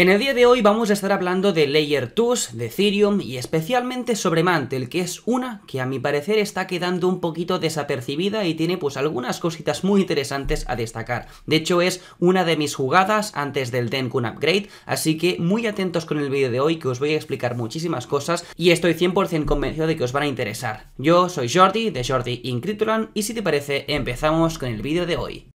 En el día de hoy vamos a estar hablando de Layer 2, de Ethereum y especialmente sobre Mantle, que es una que a mi parecer está quedando un poquito desapercibida y tiene pues algunas cositas muy interesantes a destacar. De hecho es una de mis jugadas antes del Denkun Upgrade, así que muy atentos con el vídeo de hoy que os voy a explicar muchísimas cosas y estoy 100% convencido de que os van a interesar. Yo soy Jordi de Jordi in y si te parece empezamos con el vídeo de hoy.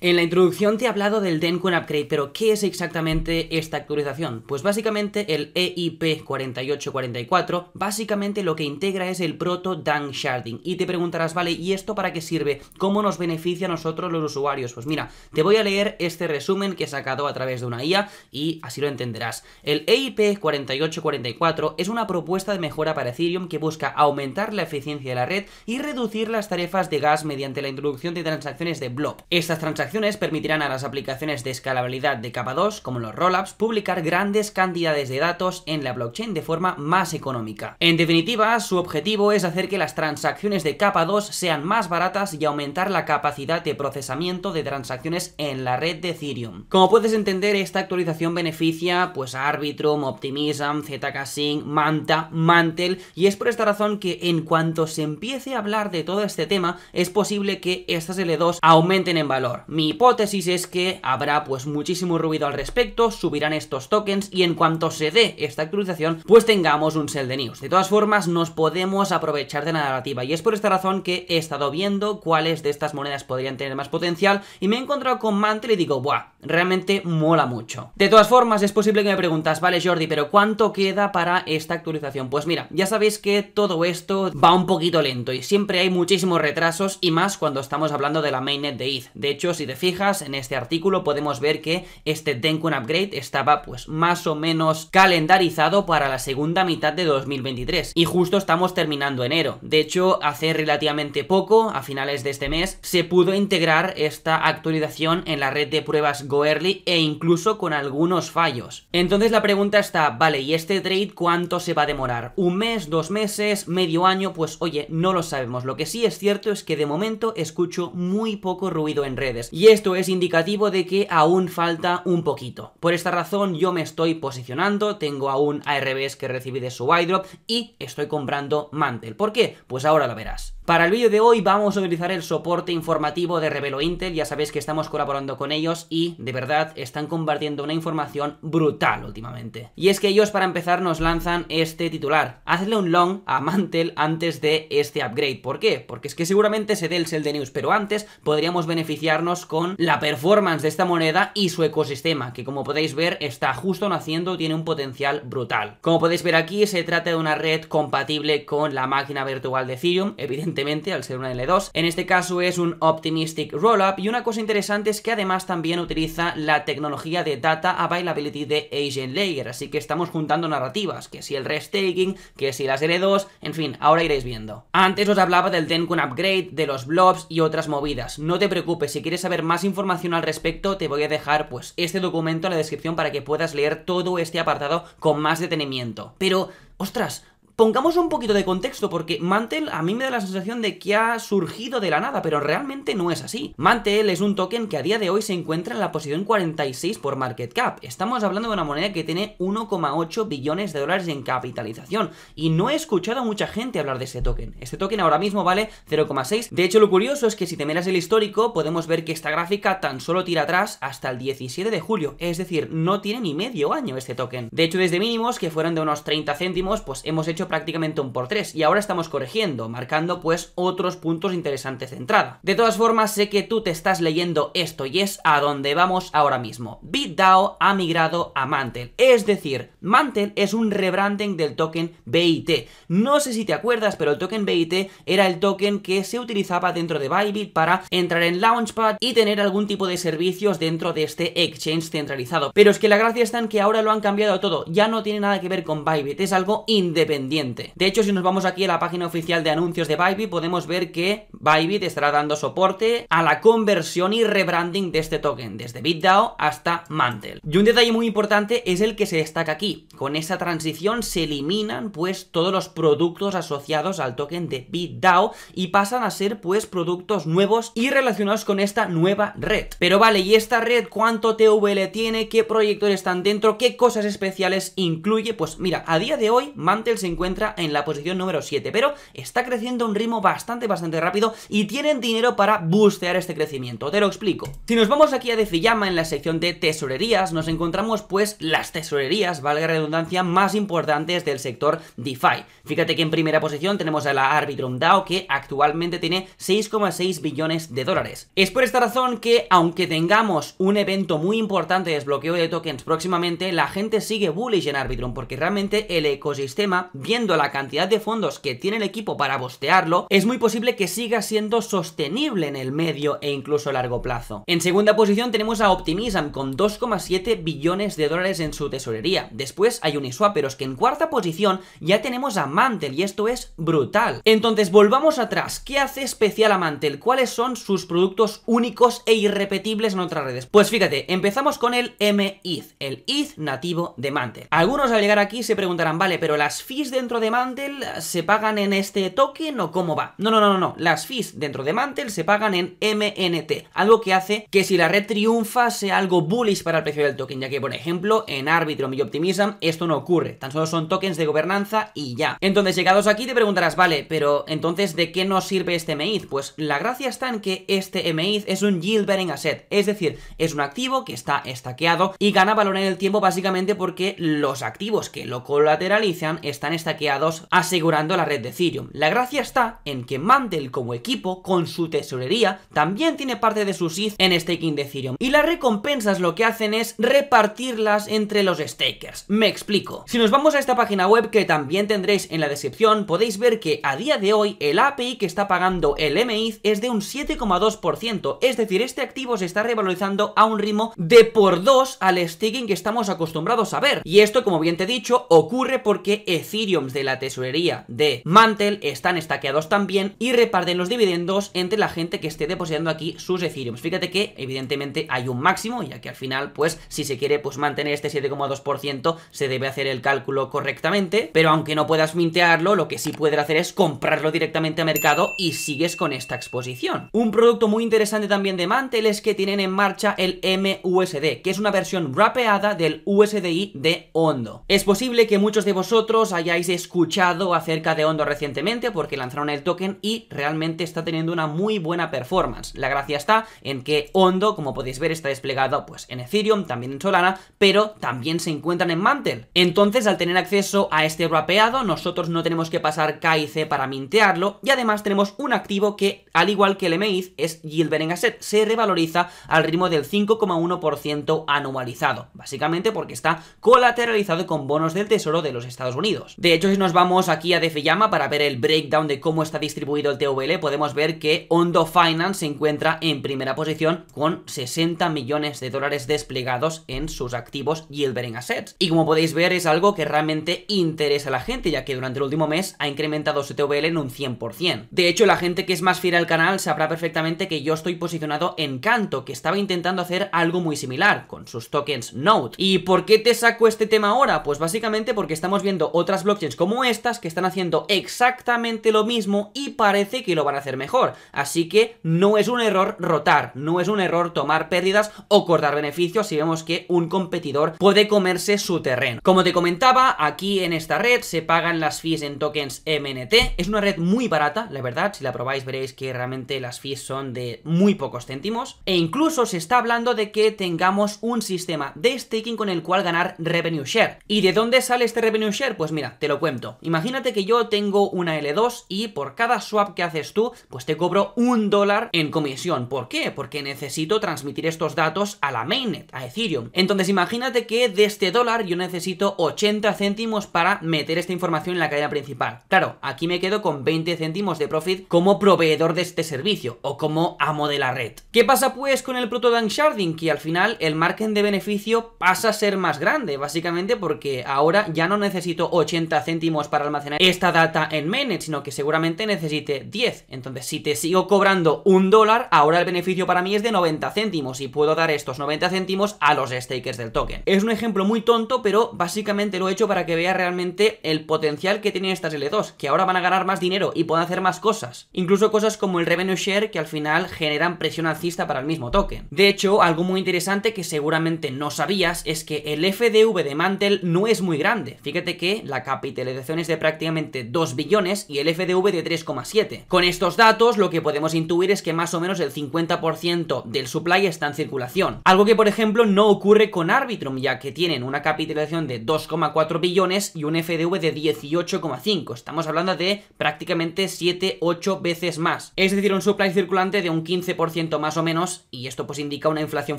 En la introducción te he hablado del Denkun Upgrade, pero ¿qué es exactamente esta actualización? Pues básicamente el EIP 4844, básicamente lo que integra es el proto Dank Sharding. Y te preguntarás, vale, ¿y esto para qué sirve? ¿Cómo nos beneficia a nosotros los usuarios? Pues mira, te voy a leer este resumen que he sacado a través de una IA y así lo entenderás. El EIP 4844 es una propuesta de mejora para Ethereum que busca aumentar la eficiencia de la red y reducir las tarefas de gas mediante la introducción de transacciones de blob. Estas transacciones permitirán a las aplicaciones de escalabilidad de capa 2, como los rollups, publicar grandes cantidades de datos en la blockchain de forma más económica. En definitiva, su objetivo es hacer que las transacciones de capa 2 sean más baratas y aumentar la capacidad de procesamiento de transacciones en la red de Ethereum. Como puedes entender, esta actualización beneficia pues a Arbitrum, Optimism, ZK Manta, Mantel y es por esta razón que en cuanto se empiece a hablar de todo este tema, es posible que estas L2 aumenten en valor. Mi hipótesis es que habrá pues muchísimo ruido al respecto, subirán estos tokens y en cuanto se dé esta actualización, pues tengamos un sell de news. De todas formas, nos podemos aprovechar de la narrativa y es por esta razón que he estado viendo cuáles de estas monedas podrían tener más potencial y me he encontrado con Mantle y digo, buah, realmente mola mucho. De todas formas, es posible que me preguntas, vale Jordi, pero ¿cuánto queda para esta actualización? Pues mira, ya sabéis que todo esto va un poquito lento y siempre hay muchísimos retrasos y más cuando estamos hablando de la mainnet de ETH. De hecho, si te fijas en este artículo podemos ver que este Denkun Upgrade estaba pues más o menos calendarizado para la segunda mitad de 2023 y justo estamos terminando enero. De hecho, hace relativamente poco, a finales de este mes, se pudo integrar esta actualización en la red de pruebas go early e incluso con algunos fallos. Entonces la pregunta está, vale, ¿y este trade cuánto se va a demorar? ¿Un mes, dos meses, medio año? Pues oye, no lo sabemos. Lo que sí es cierto es que de momento escucho muy poco ruido en redes y esto es indicativo de que aún falta un poquito. Por esta razón yo me estoy posicionando, tengo aún ARBs que recibí de su drop y estoy comprando Mantel. ¿Por qué? Pues ahora lo verás. Para el vídeo de hoy vamos a utilizar el soporte informativo de Revelo Intel, ya sabéis que estamos colaborando con ellos y de verdad están compartiendo una información brutal últimamente. Y es que ellos para empezar nos lanzan este titular, hazle un long a Mantel antes de este upgrade. ¿Por qué? Porque es que seguramente se dé el sell de news, pero antes podríamos beneficiarnos con la performance de esta moneda y su ecosistema, que como podéis ver está justo naciendo, tiene un potencial brutal. Como podéis ver aquí se trata de una red compatible con la máquina virtual de Ethereum, evidentemente al ser una L2. En este caso es un Optimistic Rollup y una cosa interesante es que además también utiliza la tecnología de Data Availability de Agent Layer, así que estamos juntando narrativas, que si el restaking, que si las L2, en fin, ahora iréis viendo. Antes os hablaba del Denkun Upgrade, de los blobs y otras movidas. No te preocupes, si quieres saber más información al respecto, te voy a dejar pues este documento en la descripción para que puedas leer todo este apartado con más detenimiento. Pero, ostras, Pongamos un poquito de contexto porque Mantel a mí me da la sensación de que ha surgido de la nada, pero realmente no es así. Mantel es un token que a día de hoy se encuentra en la posición 46 por market cap. Estamos hablando de una moneda que tiene 1,8 billones de dólares en capitalización y no he escuchado a mucha gente hablar de ese token. Este token ahora mismo vale 0,6. De hecho, lo curioso es que si te miras el histórico podemos ver que esta gráfica tan solo tira atrás hasta el 17 de julio, es decir, no tiene ni medio año este token. De hecho, desde mínimos que fueron de unos 30 céntimos, pues hemos hecho prácticamente un por tres y ahora estamos corrigiendo, marcando pues otros puntos interesantes de entrada. De todas formas, sé que tú te estás leyendo esto y es a donde vamos ahora mismo. BitDAO ha migrado a Mantel, es decir, Mantel es un rebranding del token BIT. No sé si te acuerdas, pero el token BIT era el token que se utilizaba dentro de Bybit para entrar en Launchpad y tener algún tipo de servicios dentro de este exchange centralizado. Pero es que la gracia está en que ahora lo han cambiado todo, ya no tiene nada que ver con Bybit, es algo independiente de hecho, si nos vamos aquí a la página oficial de anuncios de Bybit, podemos ver que Bybit estará dando soporte a la conversión y rebranding de este token, desde BitDAO hasta Mantle. Y un detalle muy importante es el que se destaca aquí. Con esa transición se eliminan pues todos los productos asociados al token de BitDAO y pasan a ser pues productos nuevos y relacionados con esta nueva red. Pero vale, ¿y esta red cuánto TVL tiene? ¿Qué proyectos están dentro? ¿Qué cosas especiales incluye? Pues mira, a día de hoy Mantle se encuentra entra en la posición número 7, pero está creciendo a un ritmo bastante, bastante rápido y tienen dinero para boostear este crecimiento, te lo explico. Si nos vamos aquí a Defiyama en la sección de tesorerías, nos encontramos pues las tesorerías, valga redundancia, más importantes del sector DeFi. Fíjate que en primera posición tenemos a la Arbitrum DAO que actualmente tiene 6,6 billones de dólares. Es por esta razón que aunque tengamos un evento muy importante de desbloqueo de tokens próximamente, la gente sigue bullish en Arbitrum porque realmente el ecosistema viene la cantidad de fondos que tiene el equipo para bostearlo, es muy posible que siga siendo sostenible en el medio e incluso largo plazo. En segunda posición tenemos a Optimism con 2,7 billones de dólares en su tesorería. Después hay Uniswap, pero es que en cuarta posición ya tenemos a Mantel y esto es brutal. Entonces volvamos atrás. ¿Qué hace especial a Mantel? ¿Cuáles son sus productos únicos e irrepetibles en otras redes? Pues fíjate, empezamos con el MIZ el ETH nativo de Mantel. Algunos al llegar aquí se preguntarán, vale, pero las FIS dentro dentro de Mantel se pagan en este token o cómo va? No, no, no, no, las fees dentro de Mantel se pagan en MNT, algo que hace que si la red triunfa sea algo bullish para el precio del token, ya que por ejemplo en Arbitrum y Optimism esto no ocurre, tan solo son tokens de gobernanza y ya. Entonces llegados aquí te preguntarás, vale, pero entonces ¿de qué nos sirve este MEIZ? Pues la gracia está en que este MEIZ es un yield bearing asset, es decir, es un activo que está estaqueado y gana valor en el tiempo básicamente porque los activos que lo colateralizan están estaqueados saqueados asegurando la red de Ethereum. La gracia está en que Mandel como equipo, con su tesorería, también tiene parte de sus ETH en staking de Ethereum. Y las recompensas lo que hacen es repartirlas entre los stakers. Me explico. Si nos vamos a esta página web que también tendréis en la descripción, podéis ver que a día de hoy el API que está pagando el MIF es de un 7,2%. Es decir, este activo se está revalorizando a un ritmo de por dos al staking que estamos acostumbrados a ver. Y esto, como bien te he dicho, ocurre porque Ethereum de la tesorería de Mantle están estaqueados también y reparten los dividendos entre la gente que esté depositando aquí sus Ethereum. Fíjate que evidentemente hay un máximo, ya que al final pues si se quiere pues mantener este 7,2% se debe hacer el cálculo correctamente, pero aunque no puedas mintearlo, lo que sí puedes hacer es comprarlo directamente a mercado y sigues con esta exposición. Un producto muy interesante también de Mantle es que tienen en marcha el MUSD, que es una versión rapeada del USDI de Hondo. Es posible que muchos de vosotros hayáis escuchado acerca de Hondo recientemente porque lanzaron el token y realmente está teniendo una muy buena performance. La gracia está en que Hondo, como podéis ver, está desplegado pues en Ethereum, también en Solana, pero también se encuentran en Mantle. Entonces, al tener acceso a este rapeado, nosotros no tenemos que pasar K y C para mintearlo y además tenemos un activo que, al igual que el MIZ, es yield bearing asset, se revaloriza al ritmo del 5,1% anualizado, básicamente porque está colateralizado con bonos del Tesoro de los Estados Unidos. De hecho, si nos vamos aquí a DeFi-Llama para ver el breakdown de cómo está distribuido el TVL, podemos ver que Ondo Finance se encuentra en primera posición con 60 millones de dólares desplegados en sus activos yield bearing assets. Y como podéis ver, es algo que realmente interesa a la gente, ya que durante el último mes ha incrementado su TVL en un 100%. De hecho, la gente que es más fiel al canal sabrá perfectamente que yo estoy posicionado en Canto, que estaba intentando hacer algo muy similar, con sus tokens Note. ¿Y por qué te saco este tema ahora? Pues básicamente porque estamos viendo otras blockchains como estas que están haciendo exactamente lo mismo y parece que lo van a hacer mejor. Así que no es un error rotar, no es un error tomar pérdidas o cortar beneficios si vemos que un competidor puede comerse su terreno. Como te comentaba, aquí en esta red se pagan las fees en tokens MNT. Es una red muy barata, la verdad. Si la probáis veréis que realmente las fees son de muy pocos céntimos. E incluso se está hablando de que tengamos un sistema de staking con el cual ganar revenue share. ¿Y de dónde sale este revenue share? Pues mira, te lo cuento. Imagínate que yo tengo una L2 y por cada swap que haces tú, pues te cobro un dólar en comisión. ¿Por qué? Porque necesito transmitir estos datos a la mainnet, a Ethereum. Entonces imagínate que de este dólar yo necesito 80 céntimos para meter esta información en la cadena principal. Claro, aquí me quedo con 20 céntimos de profit como proveedor de este servicio o como amo de la red. ¿Qué pasa pues con el Protodank Sharding? Que al final el margen de beneficio pasa a ser más grande, básicamente porque ahora ya no necesito 80 para almacenar esta data en mainnet, sino que seguramente necesite 10. Entonces, si te sigo cobrando un dólar, ahora el beneficio para mí es de 90 céntimos y puedo dar estos 90 céntimos a los stakers del token. Es un ejemplo muy tonto, pero básicamente lo he hecho para que veas realmente el potencial que tienen estas L2, que ahora van a ganar más dinero y pueden hacer más cosas. Incluso cosas como el revenue share que al final generan presión alcista para el mismo token. De hecho, algo muy interesante que seguramente no sabías es que el FDV de Mantel no es muy grande. Fíjate que la capital es de prácticamente 2 billones y el FDV de 3,7. Con estos datos, lo que podemos intuir es que más o menos el 50% del supply está en circulación. Algo que, por ejemplo, no ocurre con Arbitrum, ya que tienen una capitalización de 2,4 billones y un FDV de 18,5. Estamos hablando de prácticamente 7-8 veces más. Es decir, un supply circulante de un 15% más o menos, y esto pues indica una inflación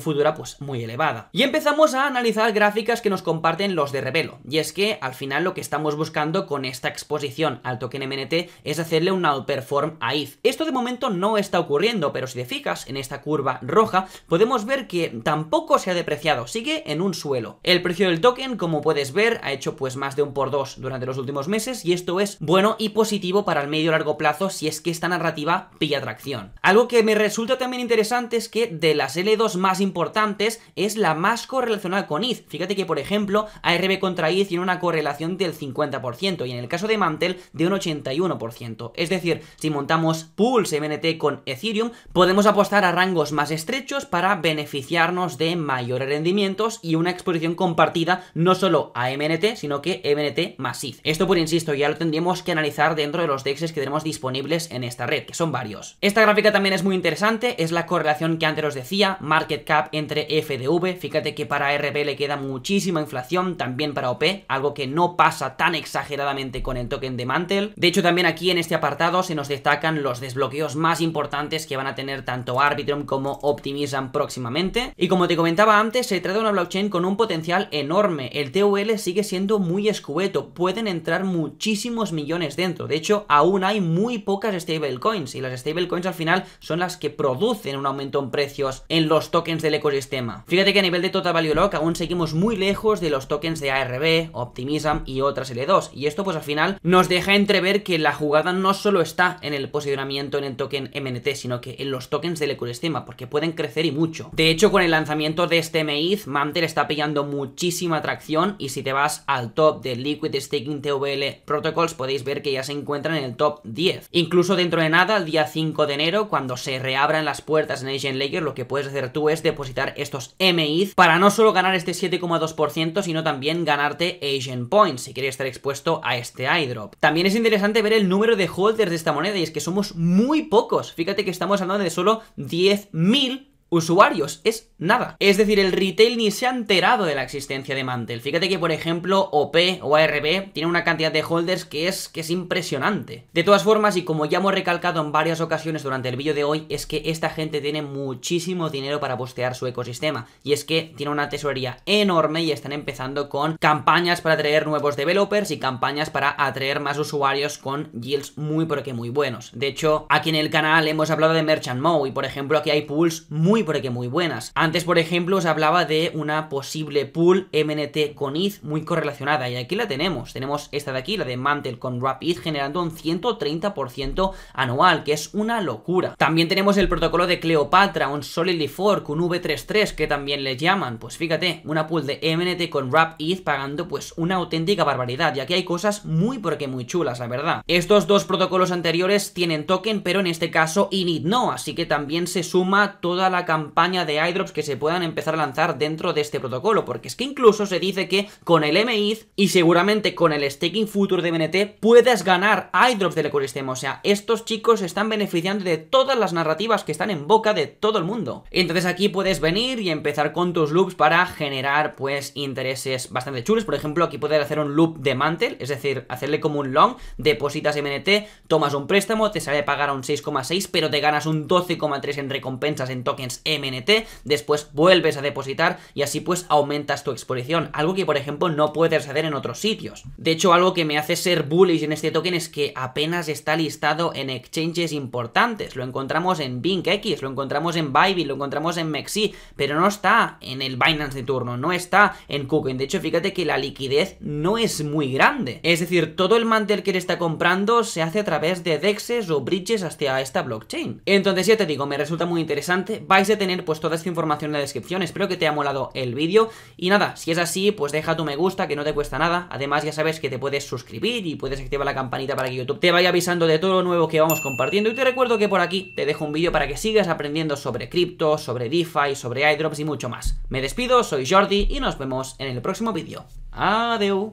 futura pues muy elevada. Y empezamos a analizar gráficas que nos comparten los de Revelo, y es que al final lo que estamos buscando con esta exposición al token MNT es hacerle un outperform a ETH. Esto de momento no está ocurriendo, pero si te fijas en esta curva roja, podemos ver que tampoco se ha depreciado, sigue en un suelo. El precio del token, como puedes ver, ha hecho pues más de un por dos durante los últimos meses y esto es bueno y positivo para el medio largo plazo si es que esta narrativa pilla tracción. Algo que me resulta también interesante es que de las L2 más importantes es la más correlacional con ETH. Fíjate que, por ejemplo, ARB contra ETH tiene una correlación del 50 y en el caso de Mantel de un 81%. Es decir, si montamos Pulse MNT con Ethereum, podemos apostar a rangos más estrechos para beneficiarnos de mayores rendimientos y una exposición compartida no solo a MNT, sino que MNT masif Esto por insisto, ya lo tendríamos que analizar dentro de los DEXs que tenemos disponibles en esta red, que son varios. Esta gráfica también es muy interesante, es la correlación que antes os decía, market cap entre FDV, fíjate que para RP le queda muchísima inflación, también para OP, algo que no pasa tan exageradamente con el token de Mantle. De hecho, también aquí en este apartado se nos destacan los desbloqueos más importantes que van a tener tanto Arbitrum como Optimism próximamente. Y como te comentaba antes, se trata de una blockchain con un potencial enorme. El TUL sigue siendo muy escueto, pueden entrar muchísimos millones dentro. De hecho, aún hay muy pocas stablecoins y las stablecoins al final son las que producen un aumento en precios en los tokens del ecosistema. Fíjate que a nivel de Total Value Lock aún seguimos muy lejos de los tokens de ARB, Optimism y otras LED y esto pues al final nos deja entrever que la jugada no solo está en el posicionamiento en el token MNT, sino que en los tokens del ecosistema, porque pueden crecer y mucho. De hecho, con el lanzamiento de este MEIZ, Mantel está pillando muchísima atracción y si te vas al top de Liquid Staking TVL Protocols podéis ver que ya se encuentran en el top 10. Incluso dentro de nada, el día 5 de enero, cuando se reabran las puertas en Asian Layer, lo que puedes hacer tú es depositar estos MEIZ para no solo ganar este 7,2%, sino también ganarte Asian Points. Si quieres estar puesto a este iDrop. También es interesante ver el número de holders de esta moneda y es que somos muy pocos. Fíjate que estamos hablando de solo 10.000 usuarios, es nada. Es decir, el retail ni se ha enterado de la existencia de Mantel. Fíjate que, por ejemplo, OP o ARB tiene una cantidad de holders que es, que es impresionante. De todas formas, y como ya hemos recalcado en varias ocasiones durante el vídeo de hoy, es que esta gente tiene muchísimo dinero para bostear su ecosistema. Y es que tiene una tesorería enorme y están empezando con campañas para atraer nuevos developers y campañas para atraer más usuarios con yields muy, porque muy buenos. De hecho, aquí en el canal hemos hablado de Merchant Mode y, por ejemplo, aquí hay pools muy porque muy buenas. Antes, por ejemplo, os hablaba de una posible pool MNT con ETH muy correlacionada y aquí la tenemos. Tenemos esta de aquí, la de Mantle con Wrap ETH generando un 130% anual, que es una locura. También tenemos el protocolo de Cleopatra, un Solidly Fork, un V33 que también le llaman. Pues fíjate, una pool de MNT con Wrap ETH pagando pues una auténtica barbaridad ya que hay cosas muy porque muy chulas, la verdad. Estos dos protocolos anteriores tienen token, pero en este caso Init no, así que también se suma toda la campaña de iDrops que se puedan empezar a lanzar dentro de este protocolo, porque es que incluso se dice que con el miz y seguramente con el staking future de MNT puedes ganar iDrops del ecosistema, o sea, estos chicos están beneficiando de todas las narrativas que están en boca de todo el mundo. Entonces aquí puedes venir y empezar con tus loops para generar pues intereses bastante chulos, por ejemplo, aquí puedes hacer un loop de mantel, es decir, hacerle como un long, depositas MNT, tomas un préstamo, te sale pagar un 6,6, pero te ganas un 12,3 en recompensas en tokens MNT, después vuelves a depositar y así pues aumentas tu exposición, algo que por ejemplo no puedes hacer en otros sitios. De hecho, algo que me hace ser bullish en este token es que apenas está listado en exchanges importantes. Lo encontramos en BinkX, lo encontramos en Bybit, lo encontramos en Mexi, pero no está en el Binance de turno, no está en KuCoin. De hecho, fíjate que la liquidez no es muy grande. Es decir, todo el mantel que le está comprando se hace a través de DEXes o bridges hacia esta blockchain. Entonces, ya te digo, me resulta muy interesante. Vais de tener pues toda esta información en la descripción. Espero que te haya molado el vídeo. Y nada, si es así, pues deja tu me gusta, que no te cuesta nada. Además, ya sabes que te puedes suscribir y puedes activar la campanita para que YouTube te vaya avisando de todo lo nuevo que vamos compartiendo. Y te recuerdo que por aquí te dejo un vídeo para que sigas aprendiendo sobre cripto, sobre DeFi, sobre iDrops y mucho más. Me despido, soy Jordi y nos vemos en el próximo vídeo. Adiós